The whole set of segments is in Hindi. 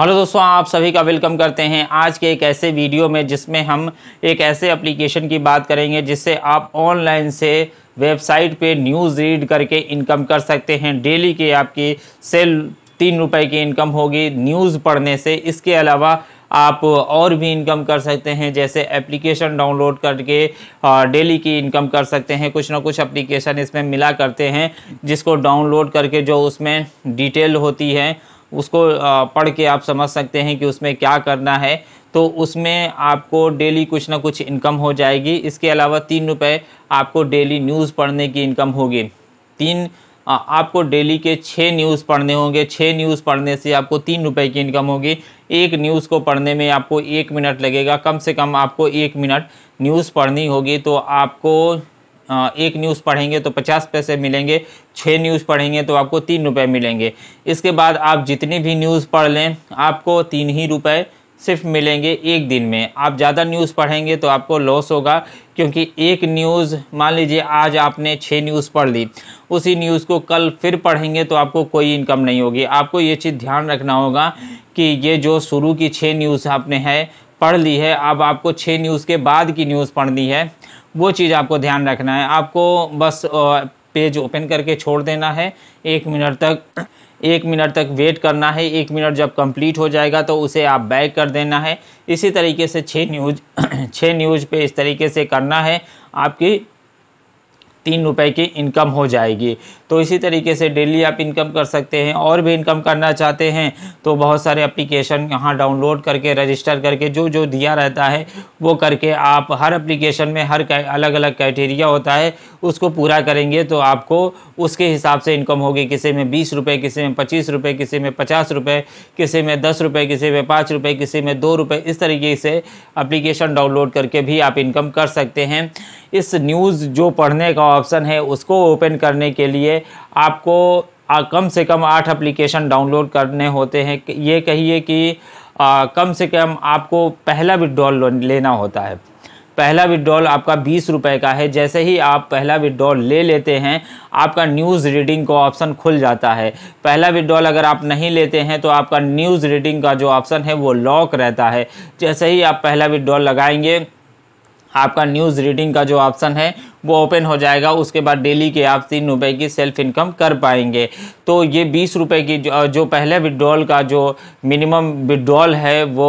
हेलो दोस्तों आप सभी का वेलकम करते हैं आज के एक ऐसे वीडियो में जिसमें हम एक ऐसे एप्लीकेशन की बात करेंगे जिससे आप ऑनलाइन से वेबसाइट पे न्यूज़ रीड करके इनकम कर सकते हैं डेली के आपकी सेल तीन रुपए की इनकम होगी न्यूज़ पढ़ने से इसके अलावा आप और भी इनकम कर सकते हैं जैसे एप्लीकेशन डाउनलोड करके डेली की इनकम कर सकते हैं कुछ ना कुछ एप्लीकेशन इसमें मिला करते हैं जिसको डाउनलोड करके जो उसमें डिटेल होती है उसको पढ़ के आप समझ सकते हैं कि उसमें क्या करना है तो उसमें आपको डेली कुछ ना कुछ इनकम हो जाएगी इसके अलावा तीन रुपये आपको डेली न्यूज़ पढ़ने की इनकम होगी तीन आपको डेली के छः न्यूज़ पढ़ने होंगे छः न्यूज़ पढ़ने से आपको तीन रुपये की इनकम होगी एक न्यूज़ को पढ़ने में आपको एक मिनट लगेगा कम से कम आपको एक मिनट न्यूज़ पढ़नी होगी तो आपको एक न्यूज़ पढ़ेंगे तो पचास पैसे मिलेंगे छः न्यूज़ पढ़ेंगे तो आपको तीन रुपये मिलेंगे इसके बाद आप जितनी भी न्यूज़ पढ़ लें आपको तीन ही रुपये सिर्फ मिलेंगे एक दिन में आप ज़्यादा न्यूज़ पढ़ेंगे तो आपको लॉस होगा क्योंकि एक न्यूज़ मान लीजिए आज आपने छः न्यूज़ पढ़ ली उसी न्यूज़ को कल फिर पढ़ेंगे तो आपको कोई इनकम नहीं होगी आपको ये चीज़ ध्यान रखना होगा कि ये जो शुरू की छः न्यूज़ आपने है पढ़ ली है अब आपको छः न्यूज़ के बाद की न्यूज़ पढ़नी है वो चीज़ आपको ध्यान रखना है आपको बस पेज ओपन करके छोड़ देना है एक मिनट तक एक मिनट तक वेट करना है एक मिनट जब कंप्लीट हो जाएगा तो उसे आप बैक कर देना है इसी तरीके से छः न्यूज छः न्यूज पे इस तरीके से करना है आपकी तीन रुपए की इनकम हो जाएगी तो इसी तरीके से डेली आप इनकम कर सकते हैं और भी इनकम करना चाहते हैं तो बहुत सारे एप्लीकेशन यहाँ डाउनलोड करके रजिस्टर करके जो जो दिया रहता है वो करके आप हर एप्लीकेशन में हर अलग अलग क्राइटेरिया होता है उसको पूरा करेंगे तो आपको उसके हिसाब से इनकम होगी किसी में बीस रुपये किसी में पच्चीस रुपये किसी में पचास रुपये किसी में दस रुपये किसी में पाँच रुपये किसी में दो रुपये इस तरीके से एप्लीकेशन डाउनलोड करके भी आप इनकम कर सकते हैं इस न्यूज़ जो पढ़ने का ऑप्शन है उसको ओपन करने के लिए आपको कम से कम आठ एप्लीकेशन डाउनलोड करने होते हैं ये कहिए कि आ, कम से कम आपको पहला विड्रॉल लेना होता है पहला विड्रॉल आपका बीस रुपये का है जैसे ही आप पहला विड्रॉल ले लेते हैं आपका न्यूज़ रीडिंग का ऑप्शन खुल जाता है पहला विड्रॉल अगर आप नहीं लेते हैं तो आपका न्यूज़ रीडिंग का जो ऑप्शन है वो लॉक रहता है जैसे ही आप पहला विड्रॉल लगाएंगे आपका न्यूज़ रीडिंग का जो ऑप्शन है वो ओपन हो जाएगा उसके बाद डेली के आप तीन रुपए की सेल्फ इनकम कर पाएंगे तो ये बीस रुपए की जो, जो पहले विड्रॉल का जो मिनिमम विड्रॉल है वो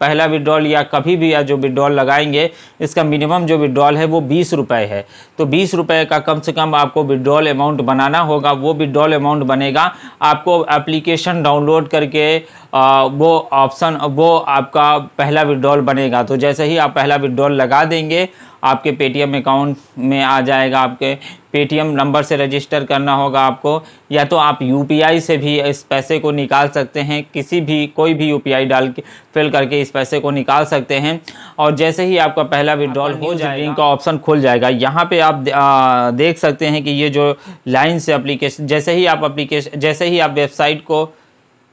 पहला विड्रॉल या कभी भी या जो विड्रॉल लगाएंगे इसका मिनिमम जो विड्रॉल है वो बीस रुपए है तो बीस रुपये का कम से कम आपको विड्रॉल अमाउंट बनाना होगा वो विड्रॉल अमाउंट बनेगा आपको एप्लीकेशन डाउनलोड करके आ, वो ऑप्शन वो आपका पहला विड्रॉल बनेगा तो जैसे ही आप पहला विड्रॉल लगा देंगे आपके पेटीएम अकाउंट में आ जाएगा आपके पेटीएम नंबर से रजिस्टर करना होगा आपको या तो आप यूपीआई से भी इस पैसे को निकाल सकते हैं किसी भी कोई भी यूपीआई डाल के फिल करके इस पैसे को निकाल सकते हैं और जैसे ही आपका पहला विड्रॉल हो जाएगा का ऑप्शन खुल जाएगा यहाँ पे आप देख सकते हैं कि ये जो लाइन से अप्लीकेशन जैसे ही आप अप्लीकेशन जैसे ही आप वेबसाइट को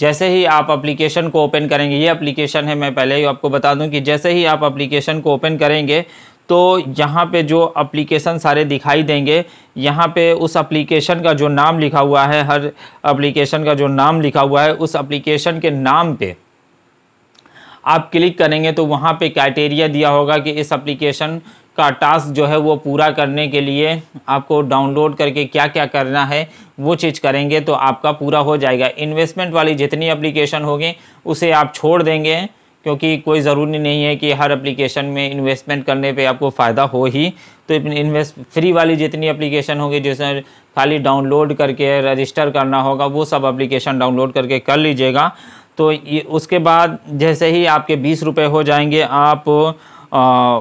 जैसे ही आप अप्लीकेशन को ओपन करेंगे ये अप्लीकेशन है मैं पहले ही आपको बता दूं कि जैसे ही आप अप्लीकेशन को ओपन करेंगे तो यहाँ पे जो अप्लीकेशन सारे दिखाई देंगे यहाँ पे उस अप्लीकेशन का जो नाम लिखा हुआ है हर अप्लीकेशन का जो नाम लिखा हुआ है उस अप्लीकेशन के नाम पे आप क्लिक करेंगे तो वहाँ पे क्राइटेरिया दिया होगा कि इस एप्लीकेशन का टास्क जो है वो पूरा करने के लिए आपको डाउनलोड करके क्या क्या करना है वो चीज़ करेंगे तो आपका पूरा हो जाएगा इन्वेस्टमेंट वाली जितनी एप्लीकेशन होगी उसे आप छोड़ देंगे क्योंकि कोई ज़रूरी नहीं है कि हर एप्लीकेशन में इन्वेस्टमेंट करने पे आपको फ़ायदा हो ही तो इन्वेस्ट फ्री वाली जितनी एप्लीकेशन होगी जैसे खाली डाउनलोड करके रजिस्टर करना होगा वो सब एप्लीकेशन डाउनलोड करके कर लीजिएगा तो ये उसके बाद जैसे ही आपके बीस रुपये हो जाएंगे आप आ,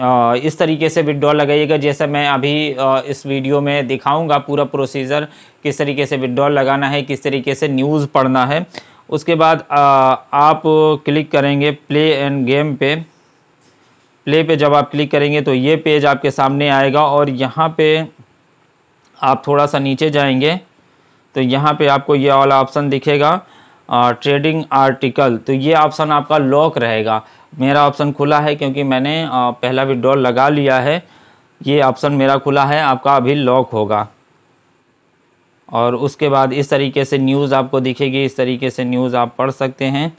आ, इस तरीके से विड्रॉ लगाइएगा जैसे मैं अभी आ, इस वीडियो में दिखाऊंगा पूरा प्रोसीजर किस तरीके से विड्रॉ लगाना है किस तरीके से न्यूज़ पढ़ना है उसके बाद आ, आप क्लिक करेंगे प्ले एंड गेम पे प्ले पे जब आप क्लिक करेंगे तो ये पेज आपके सामने आएगा और यहाँ पे आप थोड़ा सा नीचे जाएंगे तो यहाँ पे आपको ये वाला ऑप्शन दिखेगा आ, ट्रेडिंग आर्टिकल तो ये ऑप्शन आपका लॉक रहेगा मेरा ऑप्शन खुला है क्योंकि मैंने आ, पहला विड्रॉल लगा लिया है ये ऑप्शन मेरा खुला है आपका अभी लॉक होगा और उसके बाद इस तरीके से न्यूज़ आपको दिखेगी इस तरीके से न्यूज़ आप पढ़ सकते हैं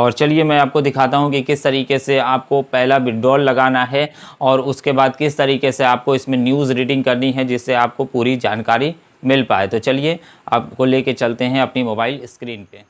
और चलिए मैं आपको दिखाता हूँ कि किस तरीके से आपको पहला विड्रॉल लगाना है और उसके बाद किस तरीके से आपको इसमें न्यूज़ रीडिंग करनी है जिससे आपको पूरी जानकारी मिल पाए तो चलिए आपको लेके चलते हैं अपनी मोबाइल स्क्रीन पे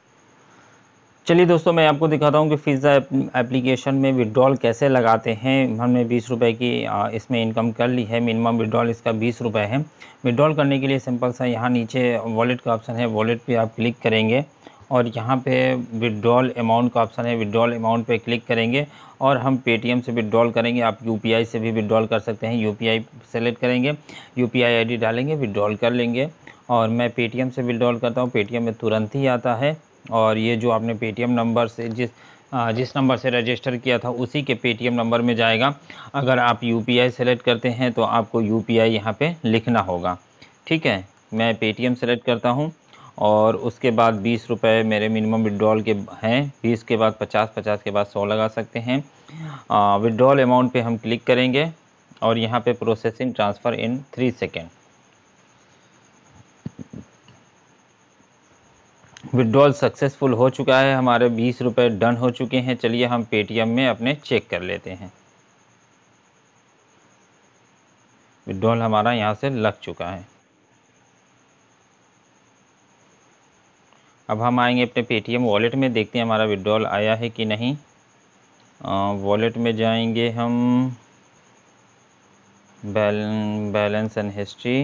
चलिए दोस्तों मैं आपको दिखाता हूँ कि फ़िज़ा एप्लीकेशन में विड्रॉल कैसे लगाते हैं हमने बीस रुपए की इसमें इनकम कर ली है मिनिमम विड्रॉल इसका बीस रुपए है विड्रॉल करने के लिए सिंपल सा यहाँ नीचे वॉलेट का ऑप्शन है वॉलेट पे आप क्लिक करेंगे और यहाँ पे विड्रॉल अमाउंट का ऑप्शन है विड्रॉल अमाउंट पे क्लिक करेंगे और हम पेटीएम से विड्रॉल करेंगे आप यूपीआई से भी विड्रॉल कर सकते हैं यूपीआई सेलेक्ट करेंगे यूपीआई आईडी डालेंगे विड्रॉल कर लेंगे और मैं पेटीएम से विड्रॉल करता हूँ पेटीएम में तुरंत ही आता है और ये जो आपने पे नंबर से जिस जिस नंबर से रजिस्टर किया था उसी के पेटीएम नंबर में जाएगा अगर आप यू पी आई सेलेक्ट करते हैं तो आपको यू पी आई यहाँ पर लिखना होगा ठीक है मैं पेटीएम सेलेक्ट करता हूँ और उसके बाद बीस रुपये मेरे मिनिमम विड्रॉल के हैं बीस के बाद पचास पचास के बाद सौ लगा सकते हैं विड्रॉल अमाउंट पे हम क्लिक करेंगे और यहाँ पे processing transfer in three second withdrawal successful हो चुका है हमारे बीस रुपये डन हो चुके हैं चलिए हम पेटीएम में अपने चेक कर लेते हैं विड्रॉल हमारा यहाँ से लग चुका है अब हम आएंगे अपने पेटीएम वॉलेट में देखते हैं हमारा विड्रॉल आया है कि नहीं वॉलेट में जाएंगे हम बैलेंस एंड हिस्ट्री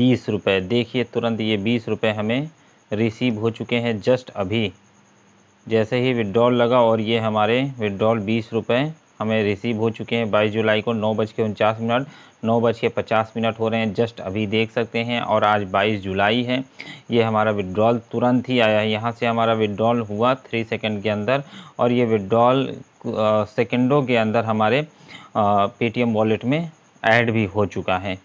बीस रुपये देखिए तुरंत ये बीस रुपये हमें रिसीव हो चुके हैं जस्ट अभी जैसे ही विड्रॉल लगा और ये हमारे विड्रॉल बीस रुपये हमें रिसीव हो चुके हैं बाईस जुलाई को नौ बज के उनचास मिनट नौ बज के पचास मिनट हो रहे हैं जस्ट अभी देख सकते हैं और आज बाईस जुलाई है ये हमारा विड्रॉल तुरंत ही आया है यहाँ से हमारा विड्रॉल हुआ थ्री सेकेंड के अंदर और ये विड्रॉल सेकेंडों के अंदर हमारे पेटीएम वॉलेट में ऐड भी हो चुका है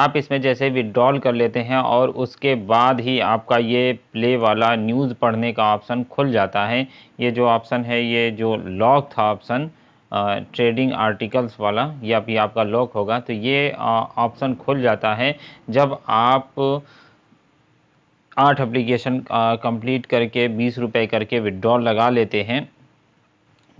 आप इसमें जैसे विड्रॉल कर लेते हैं और उसके बाद ही आपका ये प्ले वाला न्यूज़ पढ़ने का ऑप्शन खुल जाता है ये जो ऑप्शन है ये जो लॉक था ऑप्शन ट्रेडिंग आर्टिकल्स वाला या भी आपका लॉक होगा तो ये ऑप्शन खुल जाता है जब आप आठ एप्लीकेशन कंप्लीट करके बीस रुपए करके विड्रॉल लगा लेते हैं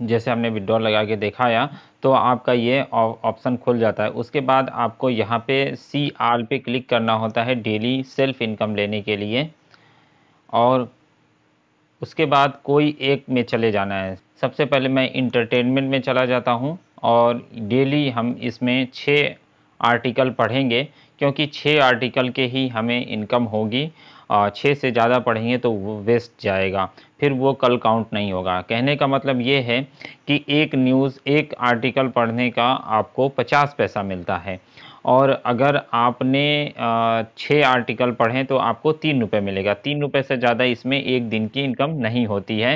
जैसे हमने विड्रॉल लगा के दिखाया तो आपका ये ऑप्शन खुल जाता है उसके बाद आपको यहाँ पे सी आर पे क्लिक करना होता है डेली सेल्फ इनकम लेने के लिए और उसके बाद कोई एक में चले जाना है सबसे पहले मैं इंटरटेनमेंट में चला जाता हूँ और डेली हम इसमें छः आर्टिकल पढ़ेंगे क्योंकि छः आर्टिकल के ही हमें इनकम होगी छः से ज़्यादा पढ़ेंगे तो वो वेस्ट जाएगा फिर वो कल काउंट नहीं होगा कहने का मतलब ये है कि एक न्यूज़ एक आर्टिकल पढ़ने का आपको पचास पैसा मिलता है और अगर आपने छः आर्टिकल पढ़ें तो आपको तीन रुपये मिलेगा तीन रुपये से ज़्यादा इसमें एक दिन की इनकम नहीं होती है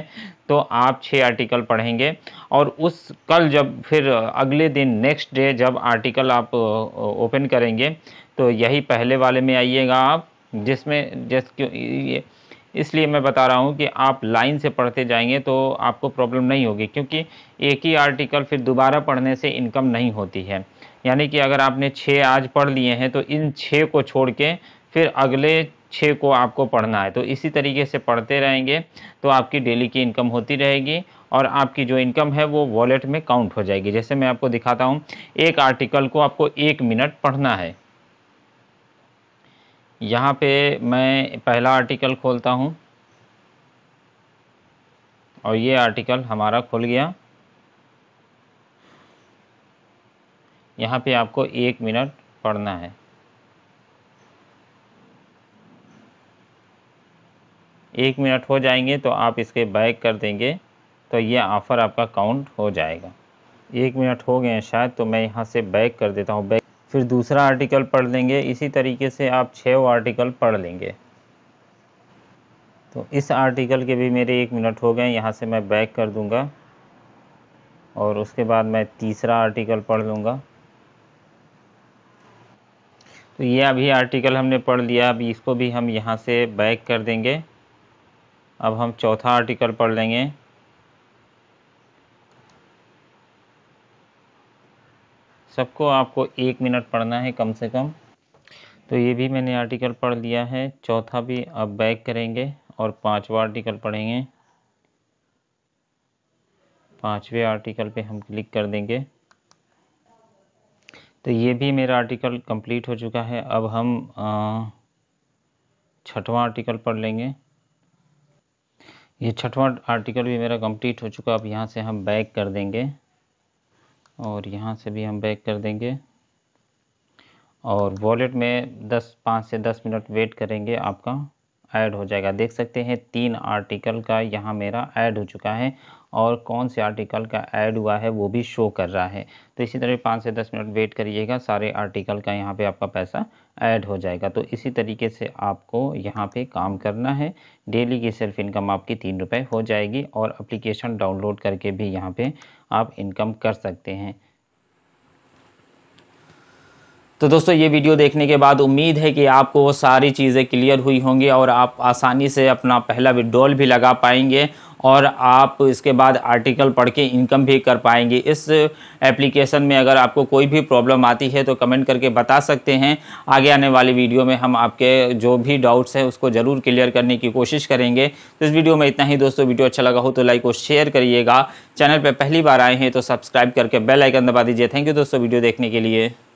तो आप छः आर्टिकल पढ़ेंगे और उस कल जब फिर अगले दिन नेक्स्ट डे जब आर्टिकल आप ओपन करेंगे तो यही पहले वाले में आइएगा आप जिसमें जिस क्यों ये इसलिए मैं बता रहा हूँ कि आप लाइन से पढ़ते जाएंगे तो आपको प्रॉब्लम नहीं होगी क्योंकि एक ही आर्टिकल फिर दोबारा पढ़ने से इनकम नहीं होती है यानी कि अगर आपने छः आज पढ़ लिए हैं तो इन छः को छोड़ के फिर अगले छः को आपको पढ़ना है तो इसी तरीके से पढ़ते रहेंगे तो आपकी डेली की इनकम होती रहेगी और आपकी जो इनकम है वो वॉलेट में काउंट हो जाएगी जैसे मैं आपको दिखाता हूँ एक आर्टिकल को आपको एक मिनट पढ़ना है यहाँ पे मैं पहला आर्टिकल खोलता हूँ और ये आर्टिकल हमारा खुल गया यहाँ पे आपको एक मिनट पढ़ना है एक मिनट हो जाएंगे तो आप इसके बैक कर देंगे तो ये ऑफ़र आपका काउंट हो जाएगा एक मिनट हो गए हैं शायद तो मैं यहाँ से बैक कर देता हूँ बैक फिर दूसरा आर्टिकल पढ़ लेंगे इसी तरीके से आप छः आर्टिकल पढ़ लेंगे तो इस आर्टिकल के भी मेरे एक मिनट हो गए यहाँ से मैं बैक कर दूँगा और उसके बाद मैं तीसरा आर्टिकल पढ़ लूँगा तो ये अभी आर्टिकल हमने पढ़ लिया अब इसको भी हम यहाँ से बैक कर देंगे अब हम चौथा आर्टिकल पढ़ लेंगे सबको आपको एक मिनट पढ़ना है कम से कम तो ये भी मैंने आर्टिकल पढ़ लिया है चौथा भी अब बैक करेंगे और पांचवा आर्टिकल पढ़ेंगे पांचवे आर्टिकल पे हम क्लिक कर देंगे तो ये भी मेरा आर्टिकल कंप्लीट हो चुका है अब हम छठवां आर्टिकल पढ़ लेंगे ये छठवां आर्टिकल भी मेरा कंप्लीट हो चुका अब यहाँ से हम बैक कर देंगे और यहाँ से भी हम बैक कर देंगे और वॉलेट में 10 पाँच से 10 मिनट वेट करेंगे आपका ऐड हो जाएगा देख सकते हैं तीन आर्टिकल का यहाँ मेरा ऐड हो चुका है और कौन से आर्टिकल का ऐड हुआ है वो भी शो कर रहा है तो इसी तरह पाँच से दस मिनट वेट करिएगा सारे आर्टिकल का यहाँ पे आपका पैसा ऐड हो जाएगा तो इसी तरीके से आपको यहाँ पे काम करना है डेली की सेल्फ इनकम आपकी तीन रुपये हो जाएगी और अप्लीकेशन डाउनलोड करके भी यहाँ पर आप इनकम कर सकते हैं तो दोस्तों ये वीडियो देखने के बाद उम्मीद है कि आपको वो सारी चीज़ें क्लियर हुई होंगी और आप आसानी से अपना पहला विड्रॉल भी लगा पाएंगे और आप इसके बाद आर्टिकल पढ़ के इनकम भी कर पाएंगे इस एप्लीकेशन में अगर आपको कोई भी प्रॉब्लम आती है तो कमेंट करके बता सकते हैं आगे आने वाली वीडियो में हम आपके जो भी डाउट्स हैं उसको ज़रूर क्लियर करने की कोशिश करेंगे तो इस वीडियो में इतना ही दोस्तों वीडियो अच्छा लगा हो तो लाइक और शेयर करिएगा चैनल पर पहली बार आए हैं तो सब्सक्राइब करके बेल आइकन दबा दीजिए थैंक यू दोस्तों वीडियो देखने के लिए